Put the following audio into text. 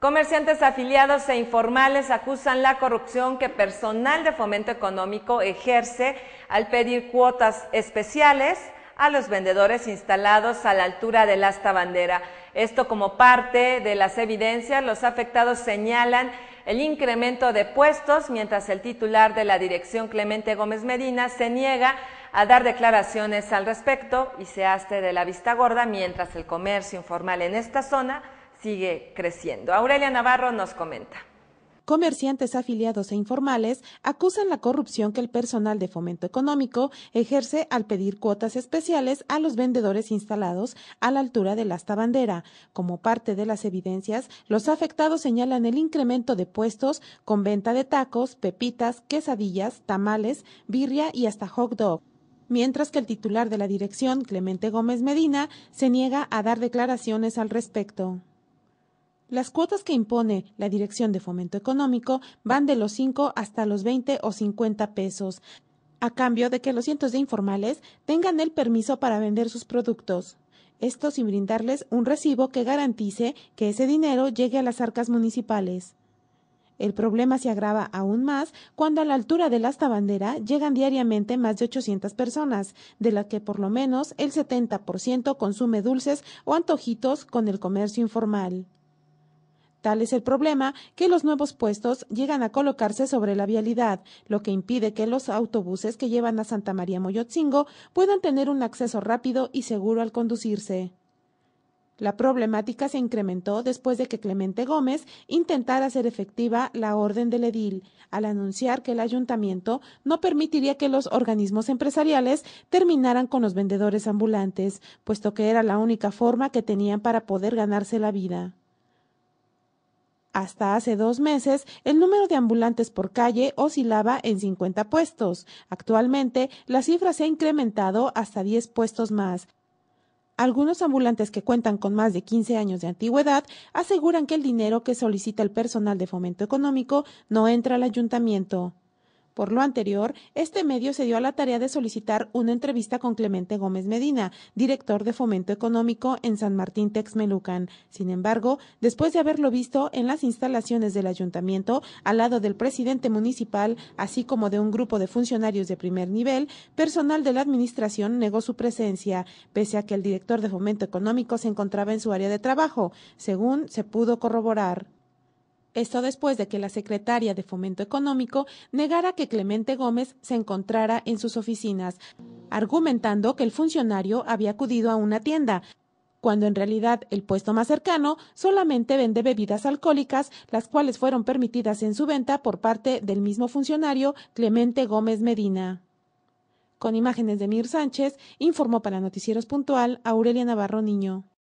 Comerciantes afiliados e informales acusan la corrupción que personal de fomento económico ejerce al pedir cuotas especiales a los vendedores instalados a la altura del asta bandera. Esto como parte de las evidencias, los afectados señalan el incremento de puestos, mientras el titular de la dirección, Clemente Gómez Medina, se niega a dar declaraciones al respecto y se hace de la vista gorda, mientras el comercio informal en esta zona sigue creciendo. Aurelia Navarro nos comenta. Comerciantes afiliados e informales acusan la corrupción que el personal de fomento económico ejerce al pedir cuotas especiales a los vendedores instalados a la altura de la tabandera. bandera. Como parte de las evidencias, los afectados señalan el incremento de puestos con venta de tacos, pepitas, quesadillas, tamales, birria y hasta hot dog mientras que el titular de la dirección, Clemente Gómez Medina, se niega a dar declaraciones al respecto. Las cuotas que impone la Dirección de Fomento Económico van de los 5 hasta los 20 o 50 pesos, a cambio de que los cientos de informales tengan el permiso para vender sus productos. Esto sin brindarles un recibo que garantice que ese dinero llegue a las arcas municipales. El problema se agrava aún más cuando a la altura de la asta bandera llegan diariamente más de 800 personas, de las que por lo menos el 70% consume dulces o antojitos con el comercio informal. Tal es el problema que los nuevos puestos llegan a colocarse sobre la vialidad, lo que impide que los autobuses que llevan a Santa María Moyotzingo puedan tener un acceso rápido y seguro al conducirse. La problemática se incrementó después de que Clemente Gómez intentara hacer efectiva la orden del edil, al anunciar que el ayuntamiento no permitiría que los organismos empresariales terminaran con los vendedores ambulantes, puesto que era la única forma que tenían para poder ganarse la vida. Hasta hace dos meses, el número de ambulantes por calle oscilaba en 50 puestos. Actualmente, la cifra se ha incrementado hasta 10 puestos más. Algunos ambulantes que cuentan con más de 15 años de antigüedad aseguran que el dinero que solicita el personal de fomento económico no entra al ayuntamiento. Por lo anterior, este medio se dio a la tarea de solicitar una entrevista con Clemente Gómez Medina, director de Fomento Económico en San Martín Texmelucan. Sin embargo, después de haberlo visto en las instalaciones del ayuntamiento, al lado del presidente municipal, así como de un grupo de funcionarios de primer nivel, personal de la administración negó su presencia, pese a que el director de Fomento Económico se encontraba en su área de trabajo, según se pudo corroborar. Esto después de que la secretaria de Fomento Económico negara que Clemente Gómez se encontrara en sus oficinas, argumentando que el funcionario había acudido a una tienda, cuando en realidad el puesto más cercano solamente vende bebidas alcohólicas, las cuales fueron permitidas en su venta por parte del mismo funcionario Clemente Gómez Medina. Con imágenes de Mir Sánchez, informó para Noticieros Puntual Aurelia Navarro Niño.